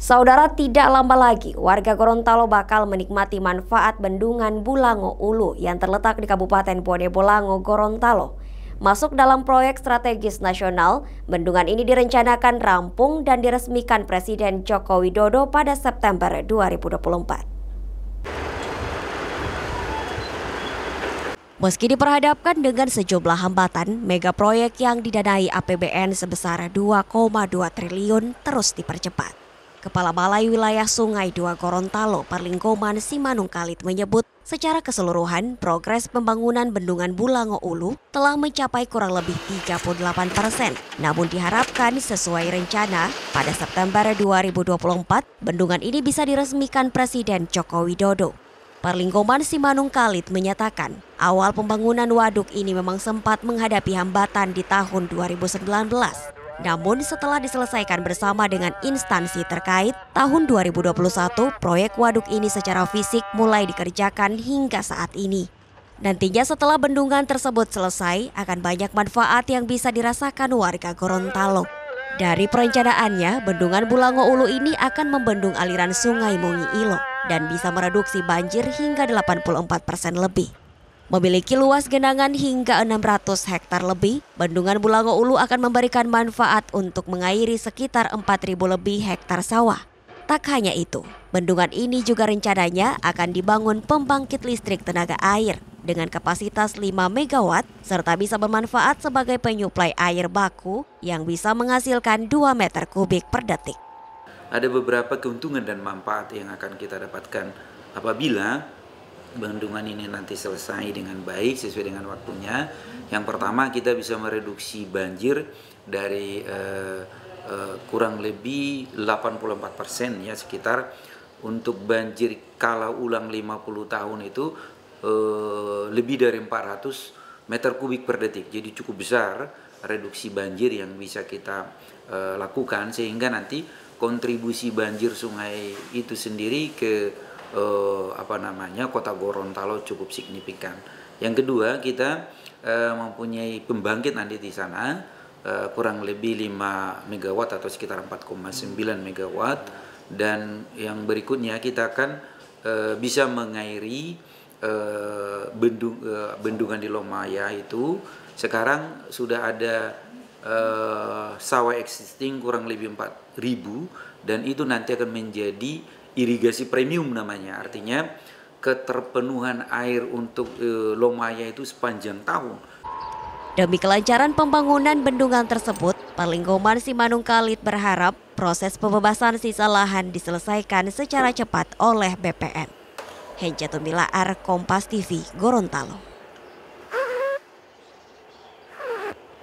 Saudara tidak lama lagi warga Gorontalo bakal menikmati manfaat bendungan Bulango Ulu yang terletak di Kabupaten Bone Bolango, Gorontalo. Masuk dalam proyek strategis nasional, bendungan ini direncanakan rampung dan diresmikan Presiden Joko Widodo pada September 2024. Meski diperhadapkan dengan sejumlah hambatan, mega proyek yang didanai APBN sebesar 2,2 triliun terus dipercepat. Kepala Balai Wilayah Sungai Dua Gorontalo Parlingkoman Simanung Kalit menyebut secara keseluruhan progres pembangunan Bendungan Bulango Ulu telah mencapai kurang lebih 38 persen. Namun diharapkan sesuai rencana, pada September 2024, bendungan ini bisa diresmikan Presiden Joko Widodo. Parlingkoman Simanung Kalit menyatakan, awal pembangunan waduk ini memang sempat menghadapi hambatan di tahun 2019. Namun setelah diselesaikan bersama dengan instansi terkait, tahun 2021 proyek waduk ini secara fisik mulai dikerjakan hingga saat ini. Nantinya setelah bendungan tersebut selesai, akan banyak manfaat yang bisa dirasakan warga Gorontalo. Dari perencanaannya, bendungan Bulango Ulu ini akan membendung aliran sungai Mungi Ilo dan bisa mereduksi banjir hingga 84 persen lebih. Memiliki luas genangan hingga 600 hektar lebih, Bendungan Bulango Ulu akan memberikan manfaat untuk mengairi sekitar 4.000 lebih hektar sawah. Tak hanya itu, bendungan ini juga rencananya akan dibangun pembangkit listrik tenaga air dengan kapasitas 5 MW serta bisa bermanfaat sebagai penyuplai air baku yang bisa menghasilkan 2 meter kubik per detik. Ada beberapa keuntungan dan manfaat yang akan kita dapatkan apabila bendungan ini nanti selesai dengan baik sesuai dengan waktunya. Yang pertama kita bisa mereduksi banjir dari eh, eh, kurang lebih 84% ya sekitar untuk banjir kalau ulang 50 tahun itu eh, lebih dari 400 meter kubik per detik. Jadi cukup besar reduksi banjir yang bisa kita eh, lakukan sehingga nanti kontribusi banjir sungai itu sendiri ke eh, apa namanya kota Gorontalo cukup signifikan. Yang kedua kita eh, mempunyai pembangkit nanti di sana eh, kurang lebih 5 MW atau sekitar 4,9 MW dan yang berikutnya kita akan eh, bisa mengairi eh, bendung, eh, bendungan di Lomaya itu sekarang sudah ada eh, sawah existing kurang lebih 4000 dan itu nanti akan menjadi irigasi premium namanya artinya keterpenuhan air untuk e, Lomaya itu sepanjang tahun. Demi kelancaran pembangunan bendungan tersebut, Palinggoman Simanung Kalit berharap proses pembebasan sisa lahan diselesaikan secara cepat oleh BPN. Henja Tumilaar, Kompas TV, Gorontalo.